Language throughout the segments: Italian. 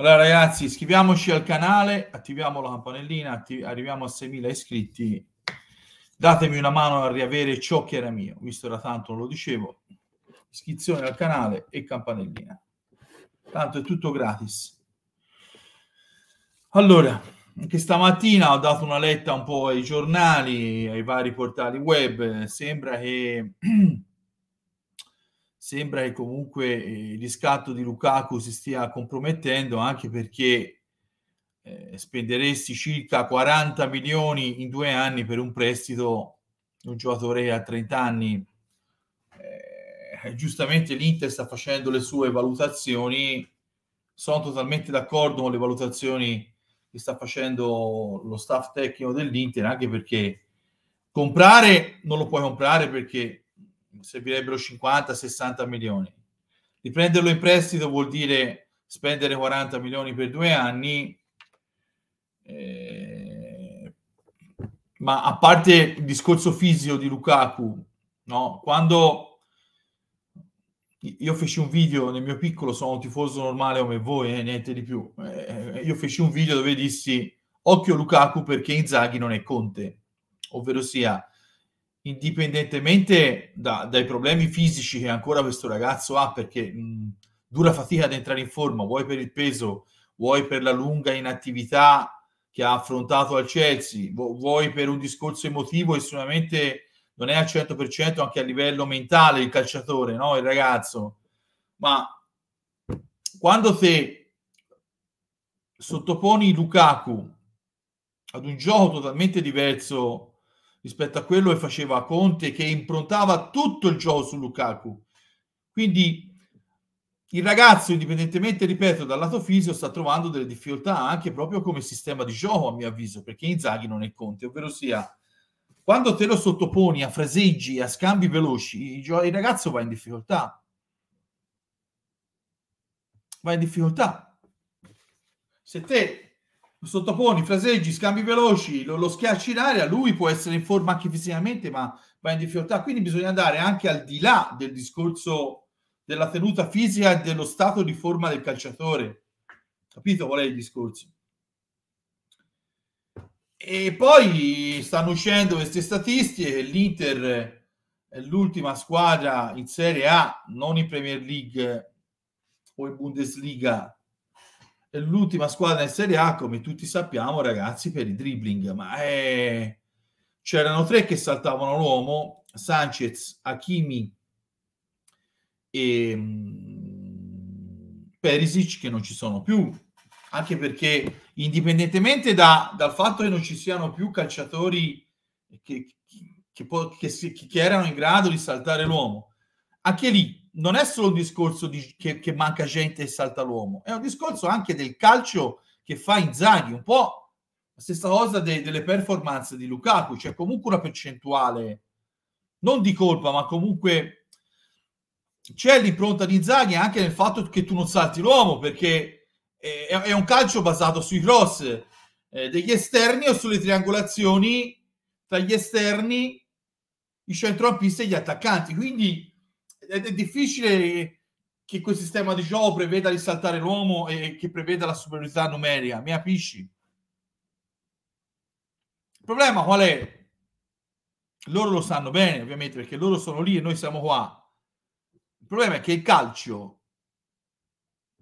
Allora ragazzi, iscriviamoci al canale, attiviamo la campanellina, atti- arriviamo a 6.000 iscritti. Datemi una mano a riavere ciò che era mio, visto da tanto lo dicevo. Iscrizione al canale e campanellina. Tanto è tutto gratis. Allora, anche stamattina ho dato una letta un po' ai giornali, ai vari portali web. Sembra che sembra che comunque eh, il riscatto di Lukaku si stia compromettendo anche perché eh, spenderesti circa 40 milioni in due anni per un prestito di un giocatore a 30 anni. Eh, giustamente l'Inter sta facendo le sue valutazioni, sono totalmente d'accordo con le valutazioni che sta facendo lo staff tecnico dell'Inter, anche perché comprare non lo puoi comprare perché servirebbero 50-60 milioni. Riprenderlo in prestito vuol dire spendere 40 milioni per due anni, eh, ma a parte il discorso fisico di Lukaku, no? quando io feci un video nel mio piccolo, sono un tifoso normale come voi, eh, niente di più. Eh, io feci un video dove dissi occhio Lukaku perché Inzaghi non è Conte, ovvero sia indipendentemente da, dai problemi fisici che ancora questo ragazzo ha, perché mh, dura fatica ad entrare in forma, vuoi per il peso, vuoi per la lunga inattività che ha affrontato al Chelsea, vuoi per un discorso emotivo e sicuramente non è al 100% anche a livello mentale il calciatore, no? il ragazzo, ma quando te sottoponi Lukaku ad un gioco totalmente diverso rispetto a quello che faceva Conte che improntava tutto il gioco su Lukaku. Quindi il ragazzo, indipendentemente, ripeto, dal lato fisico, sta trovando delle difficoltà anche proprio come sistema di gioco, a mio avviso, perché Inzaghi non è Conte, ovvero sia, quando te lo sottoponi a fraseggi, a scambi veloci, il ragazzo va in difficoltà. Va in difficoltà. Se te sottoponi, fraseggi, scambi veloci, lo, lo schiacci in aria, lui può essere in forma anche fisicamente, ma va in difficoltà. Quindi bisogna andare anche al di là del discorso della tenuta fisica e dello stato di forma del calciatore. Capito qual è il discorso? E poi stanno uscendo queste statistiche, l'Inter è l'ultima squadra in Serie A, non in Premier League o in Bundesliga, l'ultima squadra in Serie A, come tutti sappiamo, ragazzi, per i dribbling, ma è... Eh, c'erano tre che saltavano l'uomo, Sanchez, Hakimi e mm, Perisic, che non ci sono più, anche perché indipendentemente da, dal fatto che non ci siano più calciatori che, che, che, che erano in grado di saltare l'uomo, anche lì non è solo un discorso di, che, che, manca gente e salta l'uomo, è un discorso anche del calcio che fa Inzaghi, un po' la stessa cosa de, delle performance di Lukaku, c'è cioè comunque una percentuale, non di colpa, ma comunque c'è l'impronta di Inzaghi anche nel fatto che tu non salti l'uomo, perché è, è un calcio basato sui cross eh, degli esterni o sulle triangolazioni tra gli esterni, i centrocampisti e gli attaccanti, quindi è, è difficile che quel sistema di gioco preveda di saltare l'uomo e che preveda la superiorità numerica, mi capisci? Il problema qual è? Loro lo sanno bene, ovviamente, perché loro sono lì e noi siamo qua. Il problema è che il calcio,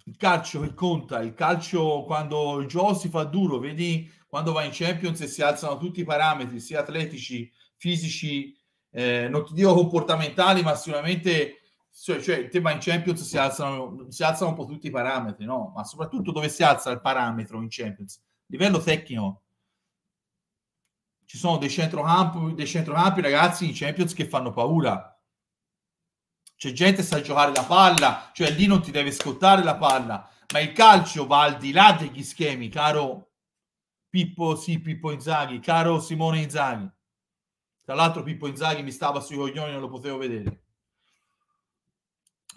il calcio che conta, il calcio quando il gioco si fa duro, vedi quando va in Champions e si alzano tutti i parametri, sia atletici, fisici eh, non ti dico comportamentali, ma sicuramente cioè, cioè, il tema in Champions si alzano, si alzano un po' tutti i parametri, no? Ma soprattutto dove si alza il parametro in Champions? A Livello tecnico. Ci sono dei centrocampi, dei centrocampi ragazzi in Champions che fanno paura. C'è gente che sa giocare la palla, cioè lì non ti deve scottare la palla, ma il calcio va al di là degli schemi, caro Pippo, sì, Pippo Inzaghi, caro Simone Inzaghi tra l'altro Pippo Inzaghi mi stava sui coglioni, non lo potevo vedere.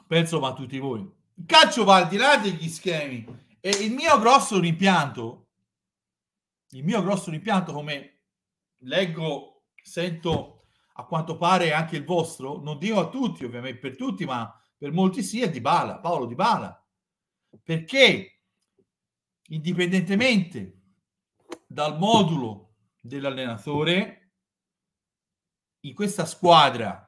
Penso ma a tutti voi. Il calcio va al di là degli schemi e il mio grosso rimpianto, il mio grosso rimpianto come leggo, sento a quanto pare anche il vostro, non dico a tutti ovviamente, per tutti, ma per molti sì, è Di Bala, Paolo Di Bala. Perché indipendentemente dal modulo dell'allenatore, in questa squadra,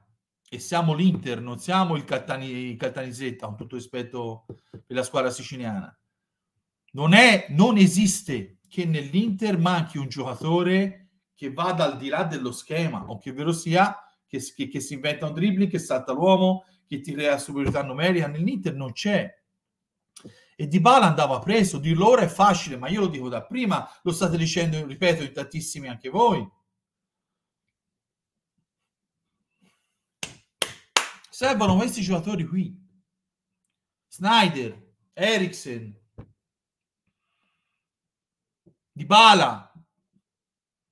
e siamo l'Inter, non siamo il, Cattani, il Cattanisetta, con tutto rispetto per la squadra siciliana, non, è, non esiste che nell'Inter manchi un giocatore che vada al di là dello schema, o che vero sia che, che, che si inventa un dribbling, che salta l'uomo, che ti crea superiorità numerica, nell'Inter non c'è e Di Bala andava preso, dirlo ora è facile, ma io lo dico da prima, lo state dicendo, ripeto, in tantissimi anche voi. servono questi giocatori qui. Snyder, Eriksen, Dybala.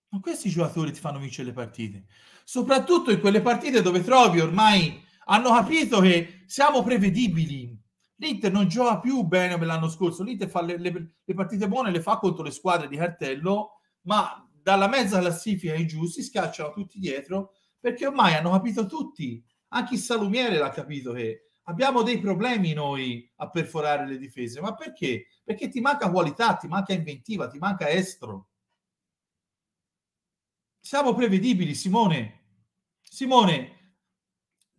Ma questi giocatori ti fanno vincere le partite. Soprattutto in quelle partite dove trovi ormai hanno capito che siamo prevedibili. L'Inter non gioca più bene come l'anno scorso. L'Inter fa le, le, le partite buone, le fa contro le squadre di cartello, ma dalla mezza classifica in giù si scacciano tutti dietro perché ormai hanno capito tutti anche il salumiere l'ha capito che abbiamo dei problemi noi a perforare le difese. Ma perché? Perché ti manca qualità, ti manca inventiva, ti manca estro. Siamo prevedibili, Simone. Simone,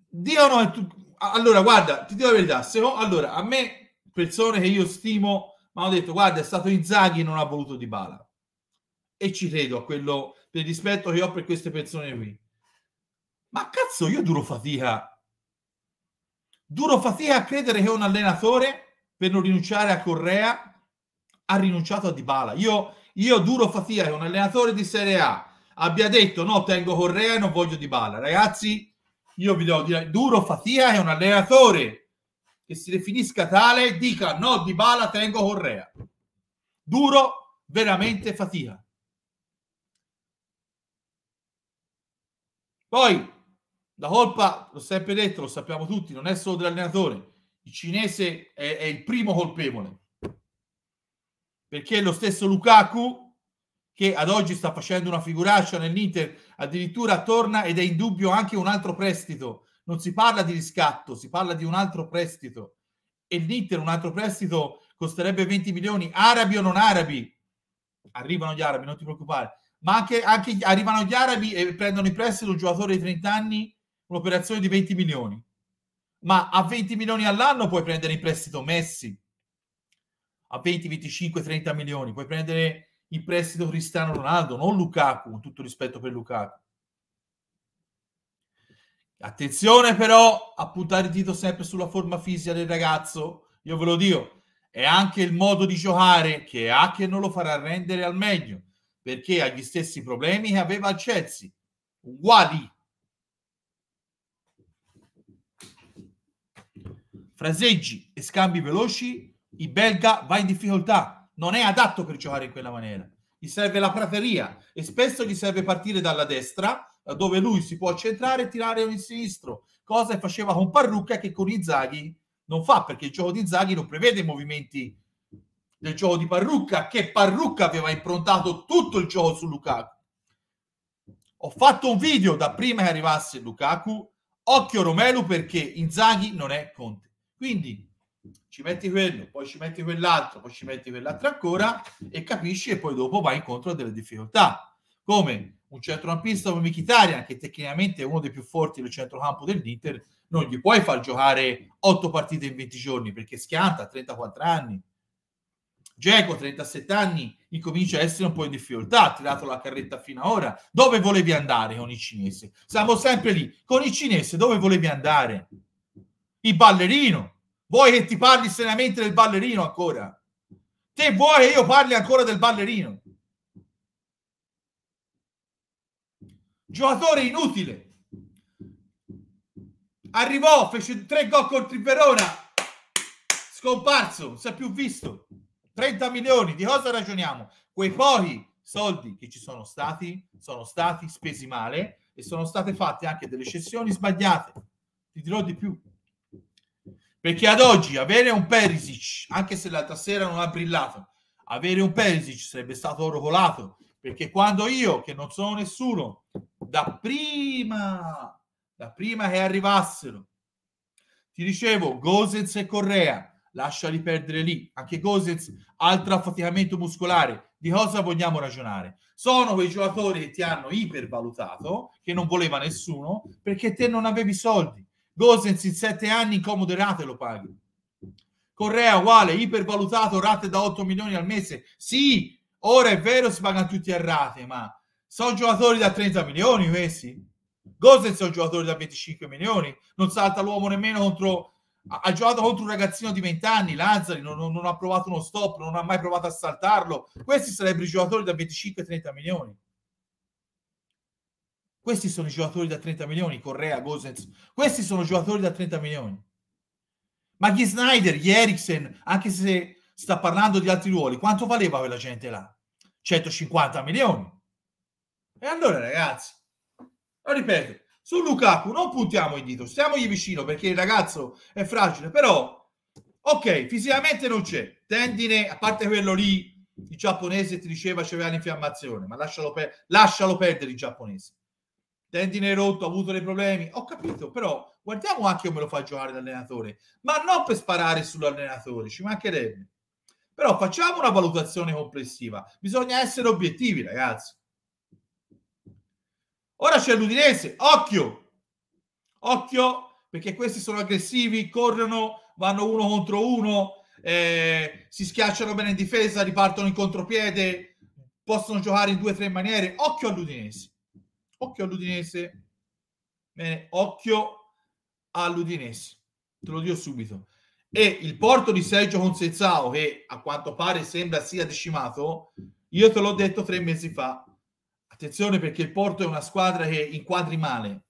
Dio no. Tu... Allora, guarda, ti dico la verità. Se ho... Allora, a me, persone che io stimo, mi hanno detto, guarda, è stato Inzaghi e non ha voluto Di Bala. E ci credo a quello, per rispetto che ho per queste persone qui. Ma cazzo, io duro fatica. Duro fatica a credere che un allenatore, per non rinunciare a Correa, ha rinunciato a Dybala. Io, io duro fatica che un allenatore di Serie A abbia detto no, tengo Correa e non voglio Dybala. Ragazzi, io vi devo dire, duro fatica che un allenatore che si definisca tale dica no, Dybala, tengo Correa. Duro, veramente fatica. Poi la colpa, l'ho sempre detto, lo sappiamo tutti, non è solo dell'allenatore. Il cinese è, è il primo colpevole. Perché lo stesso Lukaku, che ad oggi sta facendo una figuraccia nell'Inter, addirittura torna ed è in dubbio anche un altro prestito. Non si parla di riscatto, si parla di un altro prestito. E l'Inter un altro prestito costerebbe 20 milioni, arabi o non arabi. Arrivano gli arabi, non ti preoccupare. Ma anche, anche arrivano gli arabi e prendono in prestito un giocatore di 30 anni un'operazione di 20 milioni, ma a 20 milioni all'anno puoi prendere in prestito Messi, a 20, 25, 30 milioni, puoi prendere in prestito Cristiano Ronaldo, non Lukaku, con tutto rispetto per Lukaku. Attenzione però a puntare il dito sempre sulla forma fisica del ragazzo, io ve lo dico, è anche il modo di giocare che ha che non lo farà rendere al meglio, perché ha gli stessi problemi che aveva al Chelsea, uguali, fraseggi e scambi veloci, il belga va in difficoltà, non è adatto per giocare in quella maniera. Gli serve la prateria e spesso gli serve partire dalla destra, eh, dove lui si può centrare e tirare in sinistro, cosa che faceva con Parrucca che con Inzaghi non fa, perché il gioco di Inzaghi non prevede i movimenti del gioco di Parrucca, che Parrucca aveva improntato tutto il gioco su Lukaku. Ho fatto un video da prima che arrivasse Lukaku, occhio Romelu perché Inzaghi non è Conte. Quindi ci metti quello, poi ci metti quell'altro, poi ci metti quell'altro ancora e capisci e poi dopo vai incontro a delle difficoltà. Come un centrocampista come Mkhitaryan, che tecnicamente è uno dei più forti del centrocampo dell'Inter, non gli puoi far giocare 8 partite in 20 giorni perché schianta a 34 anni. Geco, 37 anni, incomincia a essere un po' in difficoltà, ha tirato la carretta fino ad ora. Dove volevi andare con i cinese? Siamo sempre lì, con i cinese dove volevi andare? il ballerino. Vuoi che ti parli seriamente del ballerino ancora? Te vuoi che io parli ancora del ballerino? Giocatore inutile. Arrivò, fece tre gol contro il Verona. Scomparso, non si è più visto. 30 milioni, di cosa ragioniamo? Quei pochi soldi che ci sono stati sono stati spesi male e sono state fatte anche delle cessioni sbagliate. Ti dirò di più. Perché ad oggi avere un Perisic, anche se l'altra sera non ha brillato, avere un Perisic sarebbe stato oro colato. Perché quando io, che non sono nessuno, da prima, da prima che arrivassero, ti dicevo, Gosens e Correa, lasciali perdere lì. Anche Gosens, altro affaticamento muscolare. Di cosa vogliamo ragionare? Sono quei giocatori che ti hanno ipervalutato, che non voleva nessuno, perché te non avevi soldi. Gosens in sette anni comodo rate lo paghi. Correa uguale, ipervalutato, rate da 8 milioni al mese. Sì, ora è vero si pagano tutti a rate, ma sono giocatori da 30 milioni questi. Gosens è un giocatore da 25 milioni, non salta l'uomo nemmeno contro... Ha giocato contro un ragazzino di 20 anni, Lazzari, non, non ha provato uno stop, non ha mai provato a saltarlo. Questi sarebbero i giocatori da 25-30 milioni. Questi sono i giocatori da 30 milioni, Correa, Gosens. Questi sono giocatori da 30 milioni. Ma gli Snyder, gli Eriksen, anche se sta parlando di altri ruoli, quanto valeva quella gente là? 150 milioni. E allora ragazzi, lo ripeto, su Lukaku non puntiamo il dito, stiamogli vicino perché il ragazzo è fragile, però ok, fisicamente non c'è. Tendine, a parte quello lì, il giapponese ti diceva c'era l'infiammazione, ma lascialo, per- lascialo perdere il giapponese. Dandine rotto, ha avuto dei problemi, ho capito, però guardiamo anche come lo fa giocare l'allenatore, ma non per sparare sull'allenatore, ci mancherebbe. Però facciamo una valutazione complessiva, bisogna essere obiettivi ragazzi. Ora c'è l'Udinese, occhio, occhio, perché questi sono aggressivi, corrono, vanno uno contro uno, eh, si schiacciano bene in difesa, ripartono in contropiede, possono giocare in due o tre maniere. Occhio all'Udinese. Occhio all'Udinese. Bene, occhio all'Udinese. Te lo dico subito. E il porto di Sergio Consezzao, che a quanto pare sembra sia decimato, io te l'ho detto tre mesi fa. Attenzione perché il porto è una squadra che inquadri male.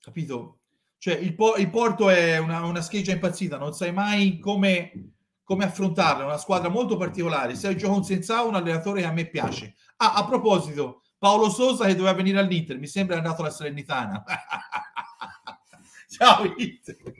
Capito? Cioè, il, po- il porto è una, una scheggia impazzita, non sai mai come come affrontarla, è una squadra molto particolare. Sergio Consenzao, un allenatore che a me piace. Ah, a proposito, Paolo Sosa che doveva venire all'Inter, mi sembra è andato alla Salernitana. Ciao Inter!